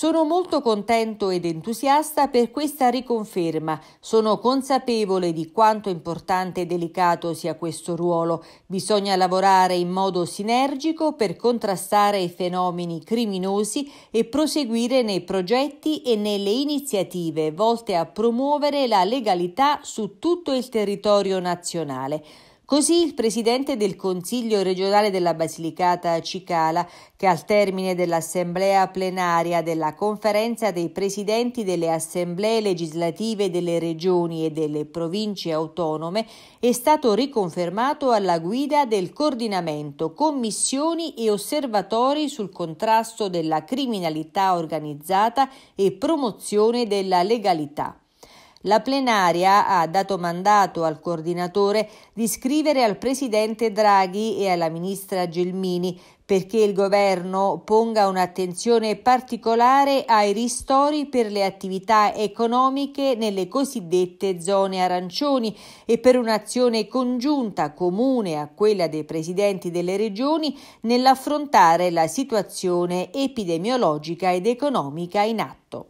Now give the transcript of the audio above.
Sono molto contento ed entusiasta per questa riconferma. Sono consapevole di quanto importante e delicato sia questo ruolo. Bisogna lavorare in modo sinergico per contrastare i fenomeni criminosi e proseguire nei progetti e nelle iniziative volte a promuovere la legalità su tutto il territorio nazionale. Così il presidente del Consiglio regionale della Basilicata Cicala, che al termine dell'assemblea plenaria della conferenza dei presidenti delle assemblee legislative delle regioni e delle province autonome, è stato riconfermato alla guida del coordinamento, commissioni e osservatori sul contrasto della criminalità organizzata e promozione della legalità. La plenaria ha dato mandato al coordinatore di scrivere al presidente Draghi e alla ministra Gelmini perché il governo ponga un'attenzione particolare ai ristori per le attività economiche nelle cosiddette zone arancioni e per un'azione congiunta comune a quella dei presidenti delle regioni nell'affrontare la situazione epidemiologica ed economica in atto.